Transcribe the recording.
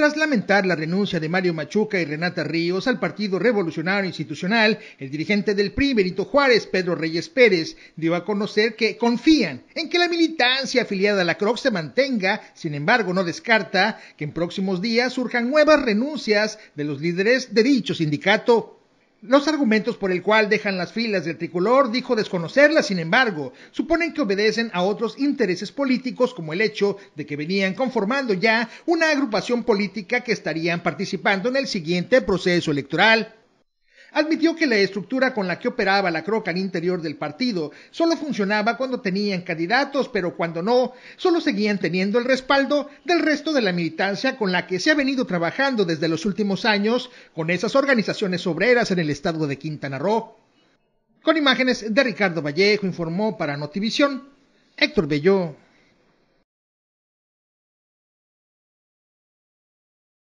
Tras lamentar la renuncia de Mario Machuca y Renata Ríos al Partido Revolucionario Institucional, el dirigente del PRI, Benito Juárez, Pedro Reyes Pérez, dio a conocer que confían en que la militancia afiliada a la CROC se mantenga, sin embargo no descarta que en próximos días surjan nuevas renuncias de los líderes de dicho sindicato. Los argumentos por el cual dejan las filas del tricolor dijo desconocerlas, sin embargo, suponen que obedecen a otros intereses políticos como el hecho de que venían conformando ya una agrupación política que estarían participando en el siguiente proceso electoral admitió que la estructura con la que operaba la croca en interior del partido solo funcionaba cuando tenían candidatos, pero cuando no, solo seguían teniendo el respaldo del resto de la militancia con la que se ha venido trabajando desde los últimos años con esas organizaciones obreras en el estado de Quintana Roo. Con imágenes de Ricardo Vallejo informó para Notivisión Héctor Belló.